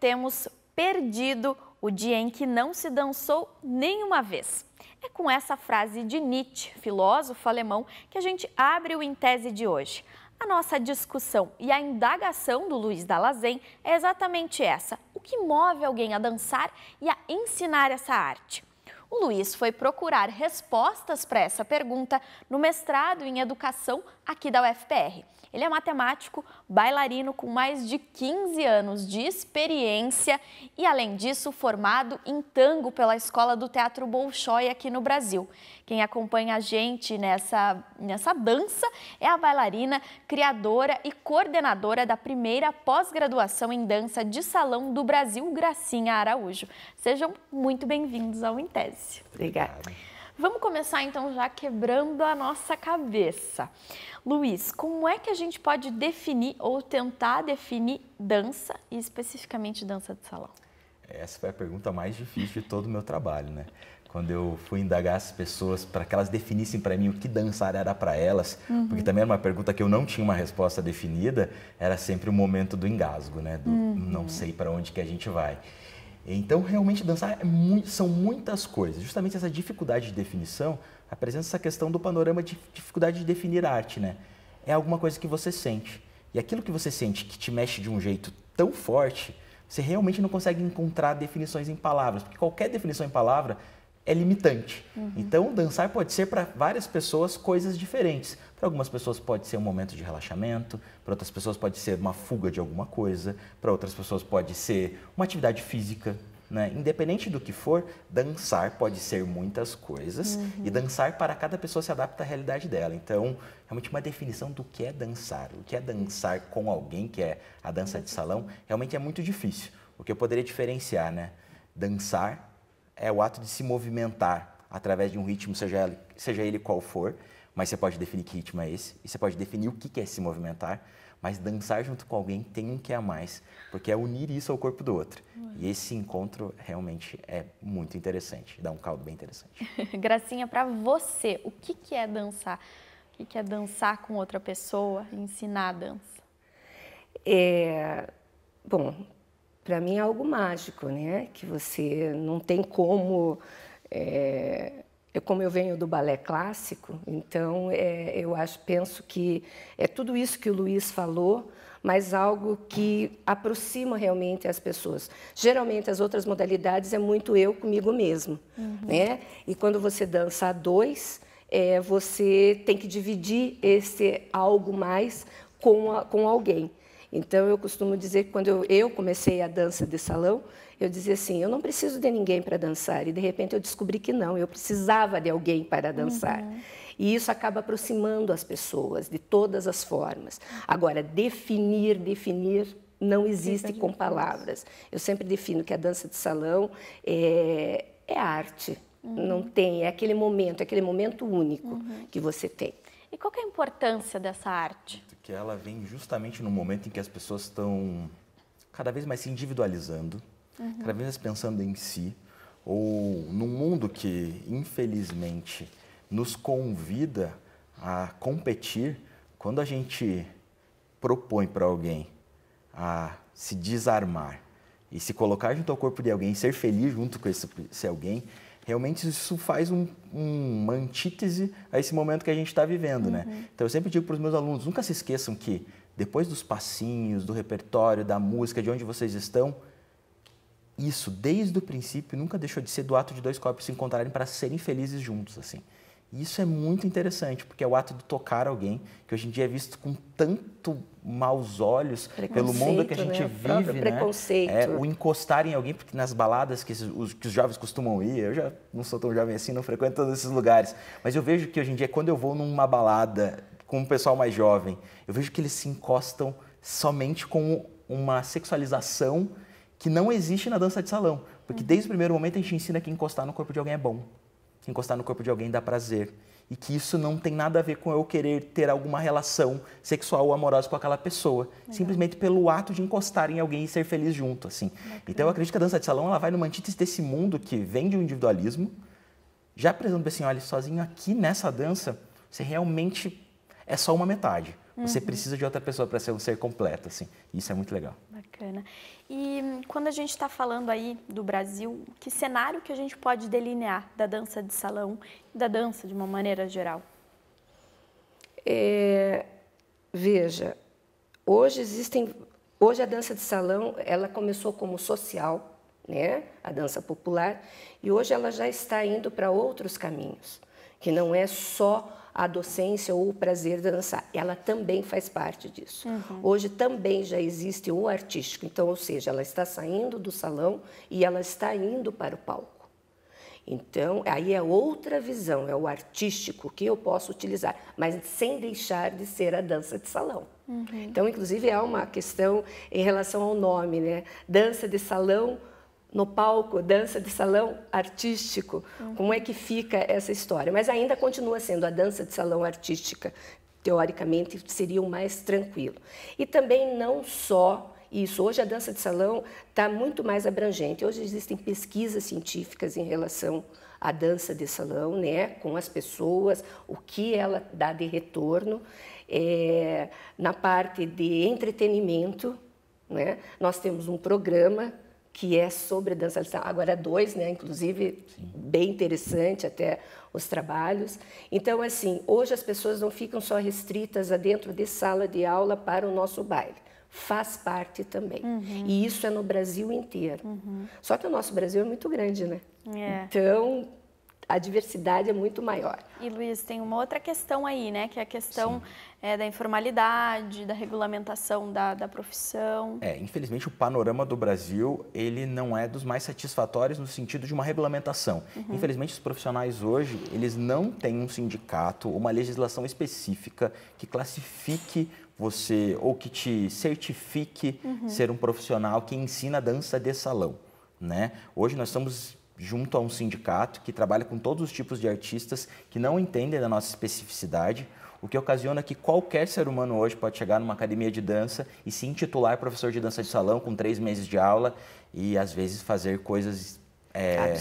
temos perdido o dia em que não se dançou nenhuma vez. É com essa frase de Nietzsche, filósofo alemão, que a gente abre o em tese de hoje. A nossa discussão e a indagação do Luiz Dalazen é exatamente essa: o que move alguém a dançar e a ensinar essa arte? O Luiz foi procurar respostas para essa pergunta no mestrado em educação aqui da UFPR. Ele é matemático, bailarino com mais de 15 anos de experiência e, além disso, formado em tango pela Escola do Teatro Bolshoi aqui no Brasil. Quem acompanha a gente nessa, nessa dança é a bailarina, criadora e coordenadora da primeira pós-graduação em dança de salão do Brasil, Gracinha Araújo. Sejam muito bem-vindos ao Intese. Obrigada. Vamos começar então já quebrando a nossa cabeça. Luiz, como é que a gente pode definir ou tentar definir dança e especificamente dança de salão? Essa foi a pergunta mais difícil de todo o meu trabalho, né? Quando eu fui indagar as pessoas para que elas definissem para mim o que dançar era para elas, uhum. porque também era uma pergunta que eu não tinha uma resposta definida, era sempre o momento do engasgo, né? Do uhum. não sei para onde que a gente vai. Então, realmente, dançar é são muitas coisas. Justamente essa dificuldade de definição apresenta essa questão do panorama de dificuldade de definir arte, né? É alguma coisa que você sente. E aquilo que você sente que te mexe de um jeito tão forte, você realmente não consegue encontrar definições em palavras, porque qualquer definição em palavra é limitante. Uhum. Então, dançar pode ser para várias pessoas coisas diferentes. Para algumas pessoas pode ser um momento de relaxamento, para outras pessoas pode ser uma fuga de alguma coisa, para outras pessoas pode ser uma atividade física. Né? Independente do que for, dançar pode ser muitas coisas uhum. e dançar para cada pessoa se adapta à realidade dela. Então, realmente uma definição do que é dançar, o que é dançar com alguém, que é a dança de salão, realmente é muito difícil. O que eu poderia diferenciar, né? Dançar é o ato de se movimentar através de um ritmo, seja ele, seja ele qual for, mas você pode definir que ritmo é esse, e você pode definir o que é se movimentar, mas dançar junto com alguém tem um que é a mais, porque é unir isso ao corpo do outro. Ué. E esse encontro realmente é muito interessante, dá um caldo bem interessante. Gracinha, para você, o que, que é dançar? O que, que é dançar com outra pessoa, ensinar a dança? É, bom, para mim é algo mágico, né? Que você não tem como... É eu, como eu venho do balé clássico, então é, eu acho, penso que é tudo isso que o Luiz falou, mas algo que aproxima realmente as pessoas. Geralmente as outras modalidades é muito eu comigo mesmo, uhum. né? E quando você dança a dois, é, você tem que dividir esse algo mais com, a, com alguém. Então eu costumo dizer que quando eu, eu comecei a dança de salão, eu dizia assim: eu não preciso de ninguém para dançar. E de repente eu descobri que não, eu precisava de alguém para dançar. Uhum. E isso acaba aproximando as pessoas de todas as formas. Agora, definir, definir não existe com palavras. Eu sempre defino que a dança de salão é, é arte. Uhum. Não tem, é aquele momento, é aquele momento único uhum. que você tem. E qual é a importância dessa arte? Que ela vem justamente no momento em que as pessoas estão cada vez mais se individualizando, uhum. cada vez pensando em si, ou num mundo que, infelizmente, nos convida a competir, quando a gente propõe para alguém a se desarmar e se colocar junto ao corpo de alguém, ser feliz junto com esse, esse alguém, realmente isso faz um, um, uma antítese a esse momento que a gente está vivendo, né? uhum. né? Então eu sempre digo para os meus alunos, nunca se esqueçam que depois dos passinhos, do repertório, da música, de onde vocês estão, isso, desde o princípio, nunca deixou de ser do ato de dois corpos se encontrarem para serem felizes juntos, assim. isso é muito interessante, porque é o ato de tocar alguém, que hoje em dia é visto com tanto maus olhos pelo mundo que a gente né? vive, o né? Preconceito. É, o encostar em alguém, porque nas baladas que, os, que os jovens costumam ir, eu já não sou tão jovem assim, não frequento todos esses lugares, mas eu vejo que hoje em dia, quando eu vou numa balada com um pessoal mais jovem, eu vejo que eles se encostam somente com uma sexualização que não existe na dança de salão. Porque uhum. desde o primeiro momento a gente ensina que encostar no corpo de alguém é bom, que encostar no corpo de alguém dá prazer. E que isso não tem nada a ver com eu querer ter alguma relação sexual ou amorosa com aquela pessoa. Legal. Simplesmente pelo ato de encostar em alguém e ser feliz junto, assim. Legal. Então eu acredito que a dança de salão ela vai numa antítese desse mundo que vem de um individualismo, já apresentando assim, olha, sozinho aqui nessa dança, você realmente é só uma metade. Você uhum. precisa de outra pessoa para ser um ser completo, assim. Isso é muito legal. Bacana. E hum, quando a gente está falando aí do Brasil, que cenário que a gente pode delinear da dança de salão e da dança de uma maneira geral? É, veja, hoje existem, hoje a dança de salão ela começou como social, né, a dança popular, e hoje ela já está indo para outros caminhos que não é só a docência ou o prazer de dançar, ela também faz parte disso. Uhum. Hoje também já existe o artístico, então, ou seja, ela está saindo do salão e ela está indo para o palco. Então, aí é outra visão, é o artístico que eu posso utilizar, mas sem deixar de ser a dança de salão. Uhum. Então, inclusive, há uma questão em relação ao nome, né? Dança de salão no palco, dança de salão artístico. Uhum. Como é que fica essa história? Mas ainda continua sendo a dança de salão artística, teoricamente, seria o mais tranquilo. E também não só isso. Hoje a dança de salão está muito mais abrangente. Hoje existem pesquisas científicas em relação à dança de salão, né, com as pessoas, o que ela dá de retorno é, na parte de entretenimento. Né? Nós temos um programa que é sobre dança lição. Agora é dois, né? Inclusive Sim. bem interessante até os trabalhos. Então assim, hoje as pessoas não ficam só restritas a dentro de sala de aula para o nosso baile. Faz parte também. Uhum. E isso é no Brasil inteiro. Uhum. Só que o nosso Brasil é muito grande, né? É. Então a diversidade é muito maior. E Luiz, tem uma outra questão aí, né? Que é a questão é, da informalidade, da regulamentação da, da profissão. É, infelizmente o panorama do Brasil, ele não é dos mais satisfatórios no sentido de uma regulamentação. Uhum. Infelizmente os profissionais hoje, eles não têm um sindicato, uma legislação específica que classifique você ou que te certifique uhum. ser um profissional que ensina dança de salão. Né? Hoje nós estamos junto a um sindicato que trabalha com todos os tipos de artistas que não entendem da nossa especificidade, o que ocasiona que qualquer ser humano hoje pode chegar numa academia de dança e se intitular professor de dança de salão com três meses de aula e às vezes fazer coisas é,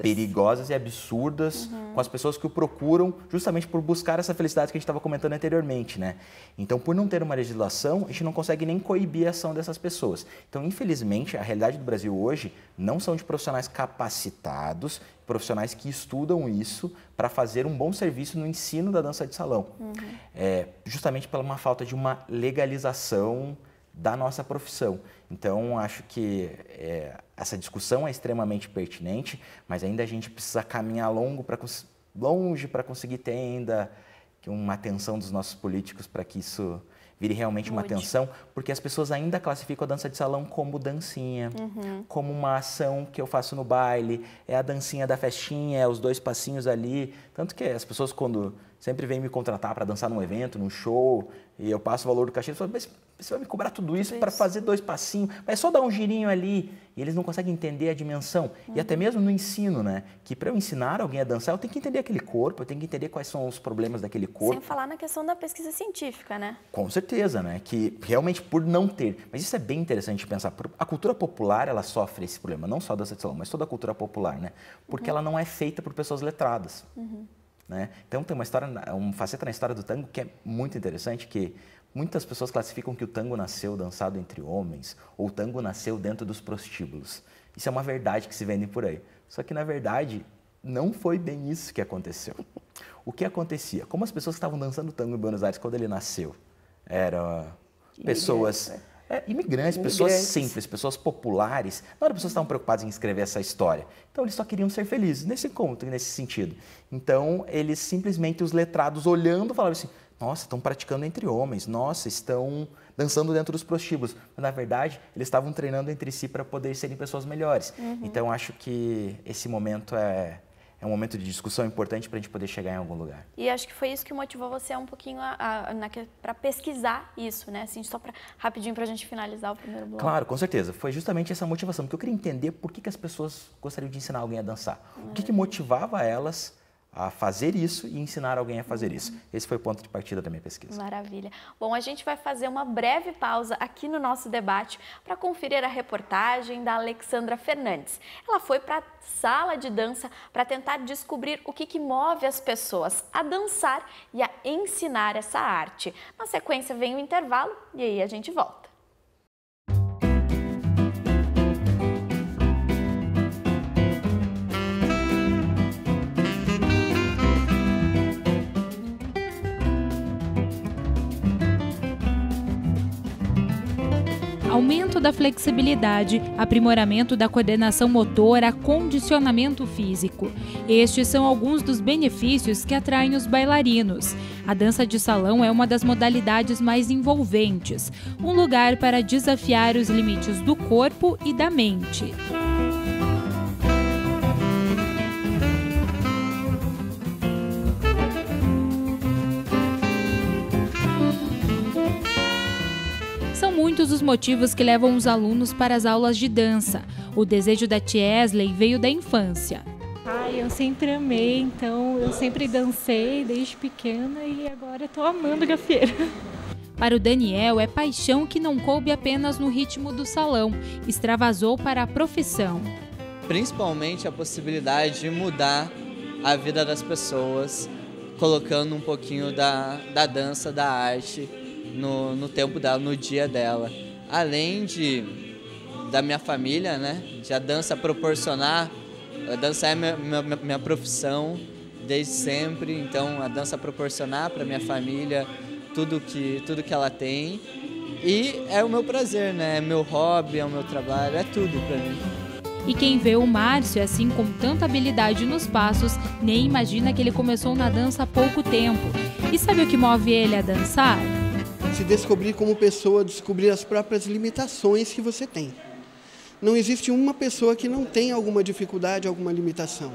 perigosas e absurdas uhum. com as pessoas que o procuram justamente por buscar essa felicidade que a gente estava comentando anteriormente, né? Então, por não ter uma legislação, a gente não consegue nem coibir a ação dessas pessoas. Então, infelizmente, a realidade do Brasil hoje não são de profissionais capacitados, profissionais que estudam isso para fazer um bom serviço no ensino da dança de salão, uhum. é, justamente pela uma falta de uma legalização da nossa profissão. Então, acho que é, essa discussão é extremamente pertinente, mas ainda a gente precisa caminhar longo pra, longe para conseguir ter ainda uma atenção dos nossos políticos para que isso vire realmente uma atenção, porque as pessoas ainda classificam a dança de salão como dancinha, uhum. como uma ação que eu faço no baile, é a dancinha da festinha, é os dois passinhos ali. Tanto que as pessoas, quando sempre vêm me contratar para dançar num evento, num show, e eu passo o valor do cachê, eles falam, mas você vai me cobrar tudo isso para fazer dois passinhos, mas é só dar um girinho ali. E eles não conseguem entender a dimensão. Uhum. E até uhum. mesmo no ensino, né? Que para eu ensinar alguém a dançar, eu tenho que entender aquele corpo, eu tenho que entender quais são os problemas daquele corpo. Sem falar na questão da pesquisa científica, né? Com certeza, né? Que realmente por não ter. Mas isso é bem interessante pensar. A cultura popular, ela sofre esse problema, não só da dança de salão, mas toda a cultura popular, né? Porque uhum. ela não é feita por pessoas letradas. Uhum. Né? Então tem uma história, um faceta na história do tango que é muito interessante, que muitas pessoas classificam que o tango nasceu dançado entre homens, ou o tango nasceu dentro dos prostíbulos. Isso é uma verdade que se vende por aí. Só que na verdade não foi bem isso que aconteceu. O que acontecia? Como as pessoas que estavam dançando tango em Buenos Aires quando ele nasceu? Eram pessoas é, imigrantes, imigrantes, pessoas simples, pessoas populares, não eram pessoas que estavam preocupadas em escrever essa história. Então eles só queriam ser felizes, nesse encontro, nesse sentido. Então eles simplesmente, os letrados olhando, falavam assim: nossa, estão praticando entre homens, nossa, estão dançando dentro dos prostíbulos. Mas, na verdade, eles estavam treinando entre si para poder serem pessoas melhores. Uhum. Então acho que esse momento é é um momento de discussão importante para a gente poder chegar em algum lugar. E acho que foi isso que motivou você um pouquinho para pesquisar isso, né? Assim, só pra, rapidinho para a gente finalizar o primeiro bloco. Claro, com certeza. Foi justamente essa motivação, porque eu queria entender por que, que as pessoas gostariam de ensinar alguém a dançar. Maravilha. O que, que uhum. motivava elas a fazer isso e ensinar alguém a fazer isso. Esse foi o ponto de partida da minha pesquisa. Maravilha. Bom, a gente vai fazer uma breve pausa aqui no nosso debate para conferir a reportagem da Alexandra Fernandes. Ela foi para a sala de dança para tentar descobrir o que, que move as pessoas a dançar e a ensinar essa arte. Na sequência vem o intervalo e aí a gente volta. aumento da flexibilidade, aprimoramento da coordenação motora, condicionamento físico. Estes são alguns dos benefícios que atraem os bailarinos. A dança de salão é uma das modalidades mais envolventes, um lugar para desafiar os limites do corpo e da mente. os motivos que levam os alunos para as aulas de dança. O desejo da Tiesley veio da infância. Ai, eu sempre amei, então eu sempre dancei desde pequena e agora estou amando gafieira. Para o Daniel, é paixão que não coube apenas no ritmo do salão, extravasou para a profissão. Principalmente a possibilidade de mudar a vida das pessoas, colocando um pouquinho da, da dança, da arte no, no tempo dela, no dia dela. Além de da minha família, né? De a dança proporcionar, a eh, dança é minha, minha, minha profissão desde sempre, então a dança proporcionar para minha família tudo que tudo que ela tem e é o meu prazer, né? É meu hobby, é o meu trabalho, é tudo para mim. E quem vê o Márcio assim com tanta habilidade nos passos, nem imagina que ele começou na dança há pouco tempo. E sabe o que move ele a dançar? se descobrir como pessoa, descobrir as próprias limitações que você tem. Não existe uma pessoa que não tem alguma dificuldade, alguma limitação.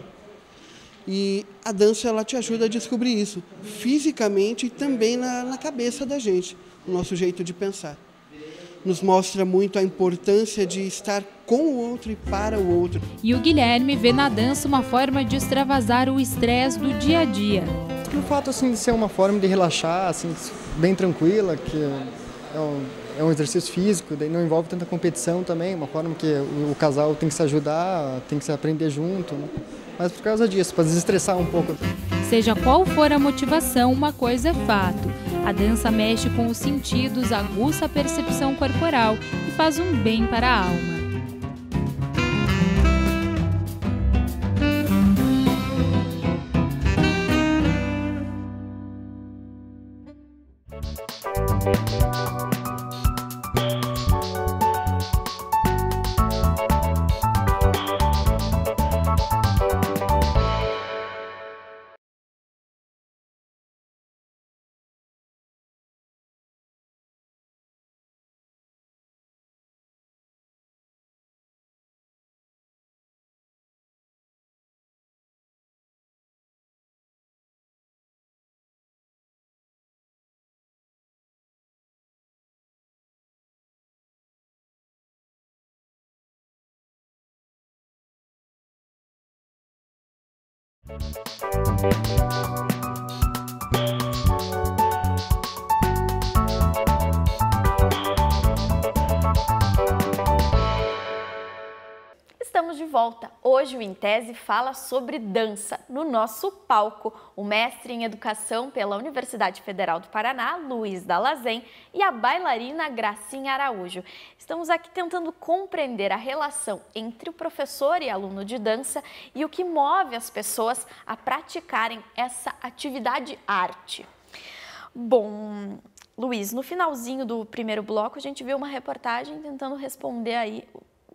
E a dança ela te ajuda a descobrir isso, fisicamente e também na, na cabeça da gente, o nosso jeito de pensar. Nos mostra muito a importância de estar com o outro e para o outro. E o Guilherme vê na dança uma forma de extravasar o estresse do dia a dia. O fato assim, de ser uma forma de relaxar, assim, bem tranquila, que é um, é um exercício físico, daí não envolve tanta competição também, uma forma que o, o casal tem que se ajudar, tem que se aprender junto. Né? Mas por causa disso, para desestressar um pouco. Seja qual for a motivação, uma coisa é fato. A dança mexe com os sentidos, aguça a percepção corporal e faz um bem para a alma. Música estamos de volta. Hoje o Intese fala sobre dança no nosso palco. O mestre em educação pela Universidade Federal do Paraná, Luiz Dalazen, e a bailarina Gracinha Araújo. Estamos aqui tentando compreender a relação entre o professor e aluno de dança e o que move as pessoas a praticarem essa atividade arte. Bom, Luiz, no finalzinho do primeiro bloco, a gente viu uma reportagem tentando responder aí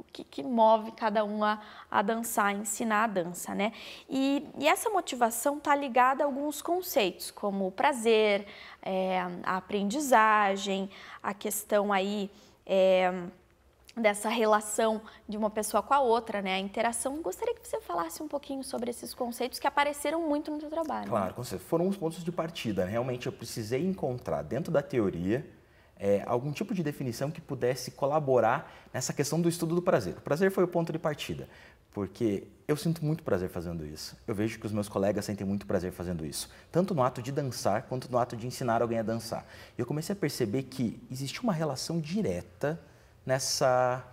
o que, que move cada um a, a, dançar, a ensinar a dança, né? E, e essa motivação está ligada a alguns conceitos, como o prazer, é, a aprendizagem, a questão aí... É, dessa relação de uma pessoa com a outra, né? A interação. Gostaria que você falasse um pouquinho sobre esses conceitos que apareceram muito no seu trabalho. Claro, né? foram os pontos de partida. Né? Realmente eu precisei encontrar dentro da teoria é, algum tipo de definição que pudesse colaborar nessa questão do estudo do prazer. O prazer foi o ponto de partida, porque eu sinto muito prazer fazendo isso. Eu vejo que os meus colegas sentem muito prazer fazendo isso, tanto no ato de dançar quanto no ato de ensinar alguém a dançar. E eu comecei a perceber que existe uma relação direta nessa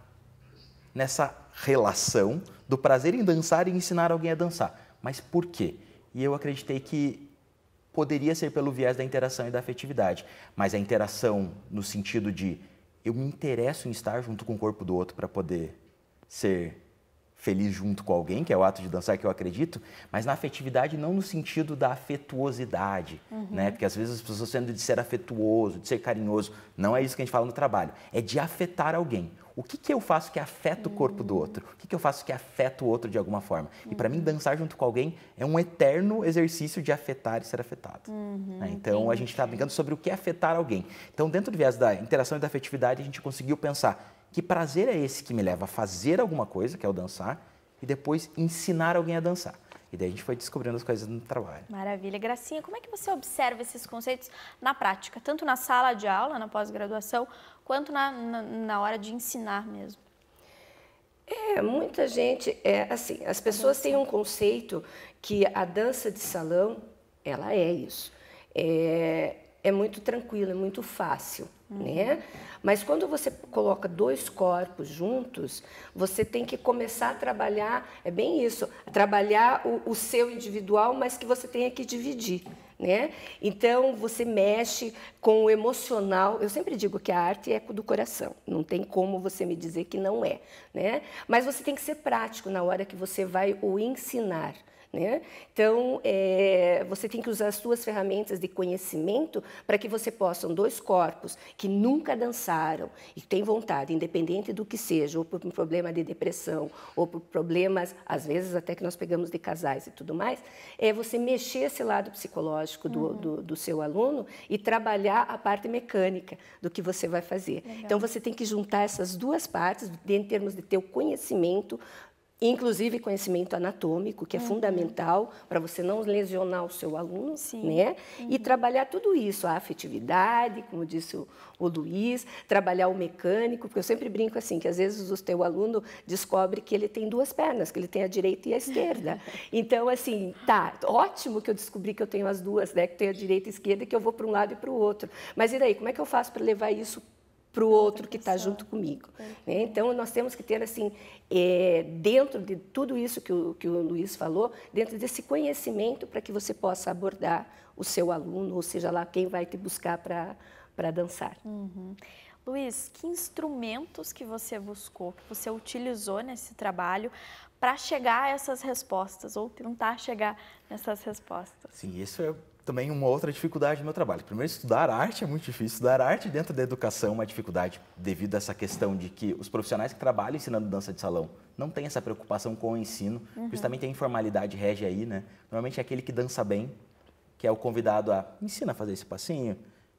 nessa relação do prazer em dançar e ensinar alguém a dançar. Mas por quê? E eu acreditei que poderia ser pelo viés da interação e da afetividade, mas a interação no sentido de eu me interesso em estar junto com o corpo do outro para poder ser feliz junto com alguém, que é o ato de dançar que eu acredito, mas na afetividade não no sentido da afetuosidade, uhum. né? Porque às vezes as pessoas sendo de ser afetuoso, de ser carinhoso, não é isso que a gente fala no trabalho, é de afetar alguém. O que, que eu faço que afeta o corpo do hum. outro? O que, que eu faço que afeta o outro de alguma forma? Uhum. E para mim, dançar junto com alguém é um eterno exercício de afetar e ser afetado. Né? Uhum, né? Então, entendi. a gente está brincando sobre o que é afetar alguém. Então, dentro do viés da interação e da afetividade, a gente conseguiu pensar que prazer é esse que me leva a fazer alguma coisa, que é o dançar, e depois ensinar alguém a dançar. E daí a gente foi descobrindo as coisas no trabalho. Maravilha. Gracinha, como é que você observa esses conceitos na prática, tanto na sala de aula, na pós-graduação, quanto na, na, na, hora de ensinar mesmo? É, muita gente, é assim, as pessoas têm um conceito que a dança de salão, ela é isso. É, é muito tranquila, é muito fácil. Né? Uhum. Né? Mas quando você coloca dois corpos juntos, você tem que começar a trabalhar, é bem isso, trabalhar o, o seu individual, mas que você tenha que dividir. Né? Então você mexe com o emocional. Eu sempre digo que a arte é do coração. Não tem como você me dizer que não é, né? Mas você tem que ser prático na hora que você vai o ensinar. Né? Então, é, você tem que usar as suas ferramentas de conhecimento para que você possa dois corpos que nunca dançaram e têm vontade, independente do que seja, ou por um problema de depressão, ou por problemas, às vezes até que nós pegamos de casais e tudo mais, é você mexer esse lado psicológico do, uhum. do, do seu aluno e trabalhar a parte mecânica do que você vai fazer. Então, Legal. Então, você tem que juntar essas duas partes, em termos de teu conhecimento inclusive conhecimento anatômico, que é uhum. fundamental para você não lesionar o seu aluno, Sim. né? Uhum. E trabalhar tudo isso, a afetividade, como disse o, o, Luiz, trabalhar o mecânico, porque eu sempre brinco assim, que às vezes o teu aluno descobre que ele tem duas pernas, que ele tem a direita e a esquerda. então, assim, tá, ótimo que eu descobri que eu tenho as duas, né? Que tenho a direita e a esquerda, que eu vou para um lado e para o outro. Mas e daí, como é que eu faço para levar isso para o outro que tá está junto comigo. Né? Então, nós temos que ter, assim, é, dentro de tudo isso que o, que o Luiz falou, dentro desse conhecimento para que você possa abordar o seu aluno, ou seja lá quem vai te buscar para dançar. Uhum. Luiz, que instrumentos que você buscou, que você utilizou nesse trabalho para chegar a essas respostas, ou tentar chegar nessas respostas? Sim, isso é também uma outra dificuldade no meu trabalho. Primeiro, estudar arte é muito difícil. Estudar arte dentro da educação é uma dificuldade devido a essa questão de que os profissionais que trabalham ensinando dança de salão não têm essa preocupação com o ensino. Uhum. Justamente a informalidade rege aí, né? Normalmente é aquele que dança bem, que é o convidado a me ensina a fazer esse passinho,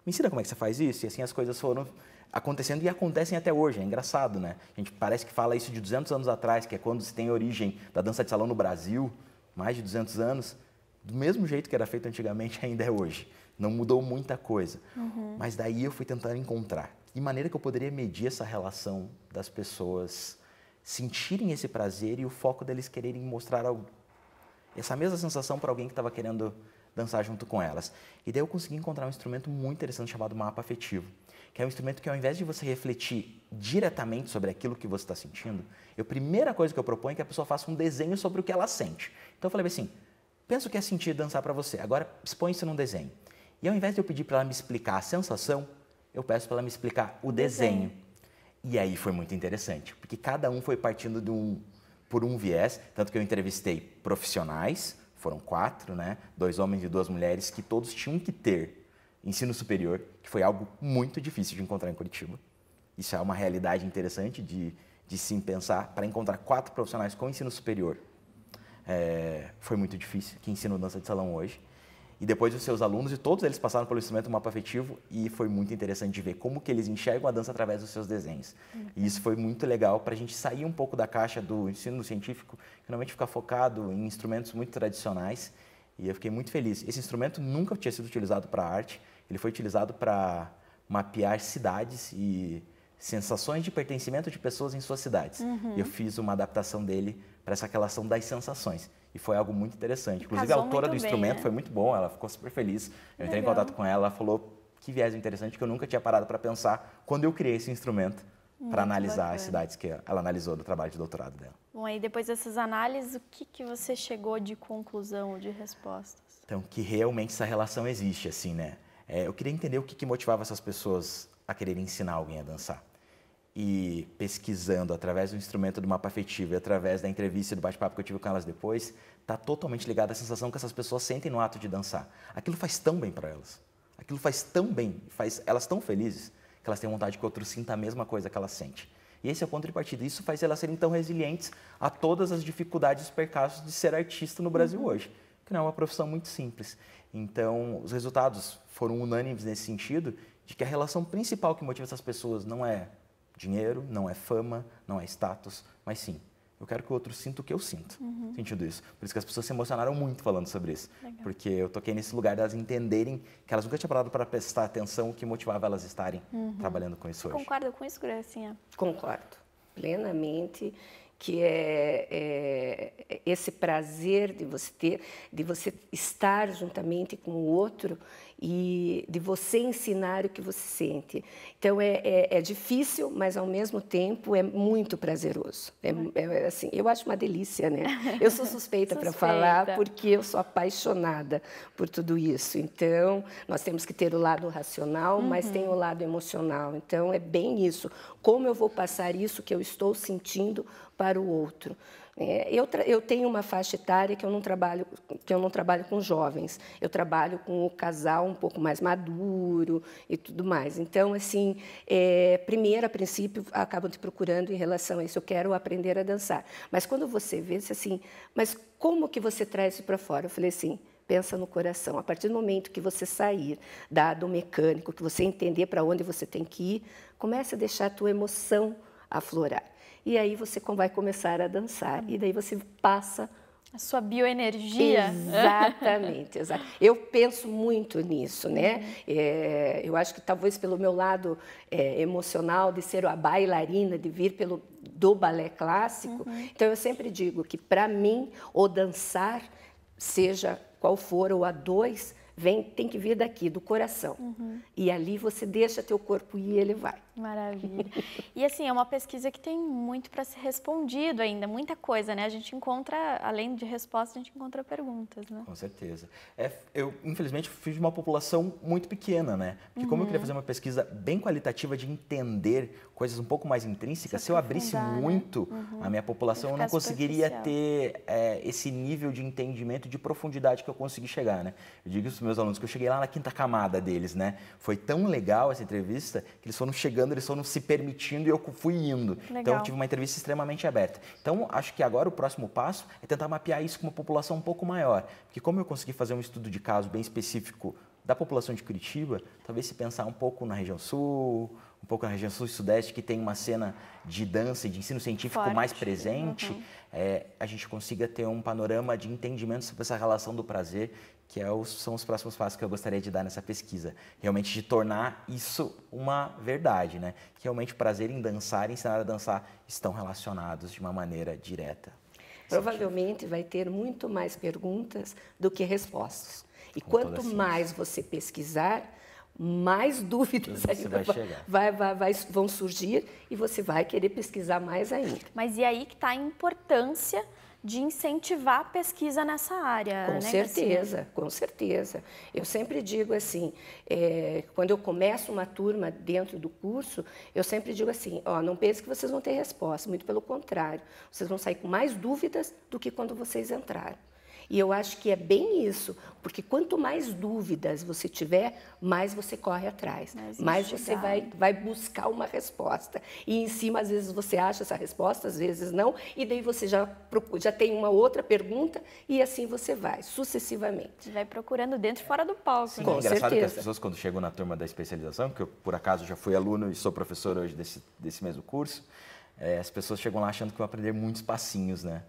me ensina como é que você faz isso. E assim as coisas foram acontecendo e acontecem até hoje. É engraçado, né? A gente parece que fala isso de 200 anos atrás, que é quando se tem origem da dança de salão no Brasil, mais de 200 anos do mesmo jeito que era feito antigamente, ainda é hoje. Não mudou muita coisa. Uhum. Mas daí eu fui tentar encontrar de maneira que eu poderia medir essa relação das pessoas sentirem esse prazer e o foco deles quererem mostrar algo. Essa mesma sensação para alguém que estava querendo dançar junto com elas. E daí eu consegui encontrar um instrumento muito interessante chamado mapa afetivo, que é um instrumento que ao invés de você refletir diretamente sobre aquilo que você está sentindo, a primeira coisa que eu proponho é que a pessoa faça um desenho sobre o que ela sente. Então eu falei assim, Pensa o que é sentir dançar para você. Agora expõe isso num desenho. E ao invés de eu pedir para ela me explicar a sensação, eu peço para ela me explicar o desenho. desenho. E aí foi muito interessante, porque cada um foi partindo de um, por um viés, tanto que eu entrevistei profissionais, foram quatro, né? Dois homens e duas mulheres que todos tinham que ter ensino superior, que foi algo muito difícil de encontrar em Curitiba. Isso é uma realidade interessante de, de pensar para encontrar quatro profissionais com ensino superior é, foi muito difícil, que ensina dança de salão hoje. E depois os seus alunos, e todos eles passaram pelo instrumento mapa afetivo, e foi muito interessante de ver como que eles enxergam a dança através dos seus desenhos. Uhum. E isso foi muito legal para a gente sair um pouco da caixa do ensino científico, que normalmente fica focado em instrumentos muito tradicionais, e eu fiquei muito feliz. Esse instrumento nunca tinha sido utilizado para arte, ele foi utilizado para mapear cidades e sensações de pertencimento de pessoas em suas cidades. Uhum. Eu fiz uma adaptação dele para essa relação das sensações. E foi algo muito interessante. Inclusive, Casou a autora do bem, instrumento né? foi muito bom, ela ficou super feliz. Eu entrei Legal. em contato com ela, ela falou que viés interessante que eu nunca tinha parado para pensar quando eu criei esse instrumento para analisar bacana. as cidades que ela analisou do trabalho de doutorado dela. Bom, aí depois dessas análises, o que, que você chegou de conclusão ou de respostas? Então, que realmente essa relação existe, assim, né? É, eu queria entender o que, que motivava essas pessoas a quererem ensinar alguém a dançar e pesquisando através do instrumento do mapa afetivo e através da entrevista e do bate-papo que eu tive com elas depois, está totalmente ligado à sensação que essas pessoas sentem no ato de dançar. Aquilo faz tão bem para elas. Aquilo faz tão bem, faz elas tão felizes que elas têm vontade que o outro sinta a mesma coisa que elas sentem. E esse é o ponto de partida. Isso faz elas serem tão resilientes a todas as dificuldades os percassos de ser artista no Brasil hoje, que não é uma profissão muito simples. Então, os resultados foram unânimes nesse sentido, de que a relação principal que motiva essas pessoas não é dinheiro, não é fama, não é status, mas sim, eu quero que o outro sinta o que eu sinto, uhum. sentindo isso. Por isso que as pessoas se emocionaram muito falando sobre isso. Legal. Porque eu toquei nesse lugar delas entenderem que elas nunca tinham parado para prestar atenção o que motivava elas estarem uhum. trabalhando com isso hoje. Concordo com isso, Gracinha? Concordo, plenamente que é, é, é, esse prazer de você ter, de você estar juntamente com o outro e de você ensinar o que você sente. Então é, é, é difícil, mas ao mesmo tempo é muito prazeroso. É, é, é assim, eu acho uma delícia, né? Eu sou suspeita, para falar porque eu sou apaixonada por tudo isso. Então nós temos que ter o lado racional, uhum. mas tem uhum. o lado emocional. Então é bem isso. Como eu vou passar isso que eu estou sentindo para o outro? É, eu, eu tenho uma faixa etária que eu não trabalho que eu não trabalho com jovens, eu trabalho com o casal um pouco mais maduro e tudo mais. Então, assim, é, primeiro a princípio acabam te procurando em relação a isso. Eu quero aprender a dançar, mas quando você vê, você assim, mas como que você traz isso para fora? Eu falei assim, pensa no coração. A partir do momento que você sair da, do mecânico, que você entender para onde você tem que ir, comece a deixar a tua emoção aflorar e aí você vai começar a dançar e daí você passa a sua bioenergia. Exatamente, exato. Eu penso muito nisso, né? Uhum. É, eu acho que talvez pelo meu lado é, emocional de ser a bailarina, de vir pelo do balé clássico. Uhum. Então eu sempre digo que para mim o dançar, seja qual for ou a dois, vem tem que vir daqui do coração. Uhum. E ali você deixa teu corpo e ele vai. Maravilha. E assim, é uma pesquisa que tem muito para ser respondido ainda, muita coisa, né? A gente encontra, além de respostas, a gente encontra perguntas, né? Com certeza. É, eu, infelizmente, fiz uma população muito pequena, né? Porque como eu queria uhum. fazer uma pesquisa bem qualitativa de entender coisas um pouco mais intrínsecas, se, se eu abrisse né? muito uhum. a minha população, eu não conseguiria ter é, esse nível de entendimento, de profundidade que eu consegui chegar, né? Eu digo isso para meus alunos, que eu cheguei lá na quinta camada deles, né? Foi tão legal essa entrevista que eles foram chegando deixando, eles foram se permitindo e eu fui indo. Então, Legal. Então eu tive uma entrevista extremamente aberta. Então acho que agora o próximo passo é tentar mapear isso com uma população um pouco maior. Porque como eu consegui fazer um estudo de caso bem específico da população de Curitiba, talvez se pensar um pouco na região sul, um pouco na região sul e sudeste, que tem uma cena de dança e de ensino científico Forte. mais presente, uhum. é, a gente consiga ter um panorama de entendimento sobre essa relação do prazer que é os, são os próximos passos que eu gostaria de dar nessa pesquisa. Realmente de tornar isso uma verdade, né? Que realmente o prazer em dançar e ensinar a dançar estão relacionados de uma maneira direta. Provavelmente vai ter muito mais perguntas do que respostas. E Com quanto mais você pesquisar, mais dúvidas ainda vai, vai, vai, vão surgir e você vai querer pesquisar mais ainda. Mas e aí que está a importância de incentivar a pesquisa nessa área. Com né, certeza, com certeza. Eu sempre digo assim, é, quando eu começo uma turma dentro do curso, eu sempre digo assim, ó, não pense que vocês vão ter resposta, muito pelo contrário, vocês vão sair com mais dúvidas do que quando vocês entraram. E eu acho que é bem isso, porque quanto mais dúvidas você tiver, mais você corre atrás, mais, mais você vai, vai buscar uma resposta. E em cima, às vezes, você acha essa resposta, às vezes não, e daí você já, procura, já tem uma outra pergunta e assim você vai, sucessivamente. Vai procurando dentro e fora do palco. Sim, né? é engraçado certeza. que as pessoas, quando chegam na turma da especialização, que eu, por acaso, já fui aluno e sou professor hoje desse, desse mesmo curso, é, as pessoas chegam lá achando que vão aprender muitos passinhos, né?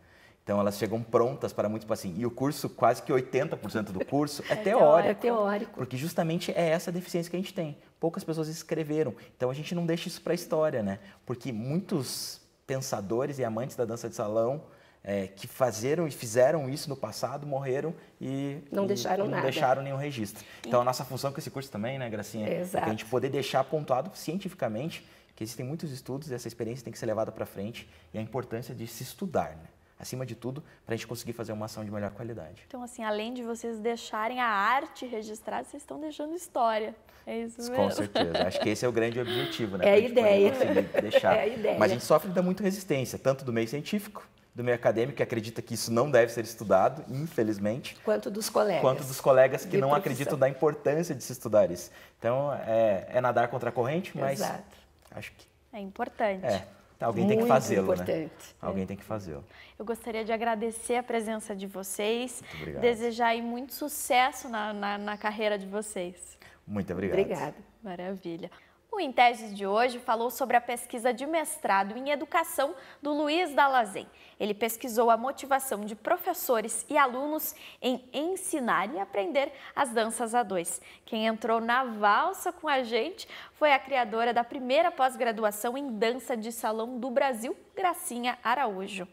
Então elas chegam prontas para muitos tipo assim. E o curso, quase que 80% do curso é, é teórico. É teórico. Porque justamente é essa deficiência que a gente tem. Poucas pessoas escreveram. Então a gente não deixa isso para a história, né? Porque muitos pensadores e amantes da dança de salão é, que fizeram e fizeram isso no passado morreram e não deixaram, e, não nada. deixaram nenhum registro. Então e... a nossa função com esse curso também, né, Gracinha? É Exato. É a gente poder deixar pontuado cientificamente que existem muitos estudos e essa experiência tem que ser levada para frente e a importância de se estudar, né? acima de tudo, para a gente conseguir fazer uma ação de melhor qualidade. Então, assim, além de vocês deixarem a arte registrada, vocês estão deixando história. É isso mesmo. Com certeza. Acho que esse é o grande objetivo, né? É a, ideia. Deixar. É a ideia. Mas a gente sofre da muita resistência, tanto do meio científico, do meio acadêmico que acredita que isso não deve ser estudado, infelizmente. Quanto dos colegas. Quanto dos colegas que não profissão. acreditam da importância de se estudar isso. Então, é, é nadar contra a corrente, mas Exato. acho que... É importante. É. Alguém Muito tem que fazê-lo, né? né? Alguém é. tem que fazê-lo. Eu gostaria de agradecer a presença de vocês, desejar muito sucesso na, na, na carreira de vocês. Muito obrigado. Obrigada. Maravilha. O Em de hoje falou sobre a pesquisa de mestrado em educação do Luiz Dalazen. Ele pesquisou a motivação de professores e alunos em ensinar e aprender as danças a dois. Quem entrou na valsa com a gente foi a criadora da primeira pós-graduação em dança de salão do Brasil, Gracinha Araújo.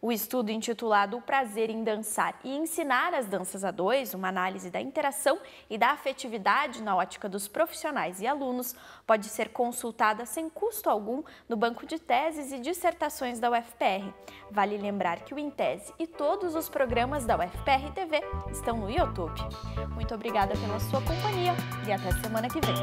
O estudo intitulado O Prazer em Dançar e Ensinar as Danças a Dois, uma análise da interação e da afetividade na ótica dos profissionais e alunos, pode ser consultada sem custo algum no banco de teses e dissertações da UFPR. Vale lembrar que o Intese e todos os programas da UFPR TV estão no YouTube. Muito obrigada pela sua companhia e até semana que vem.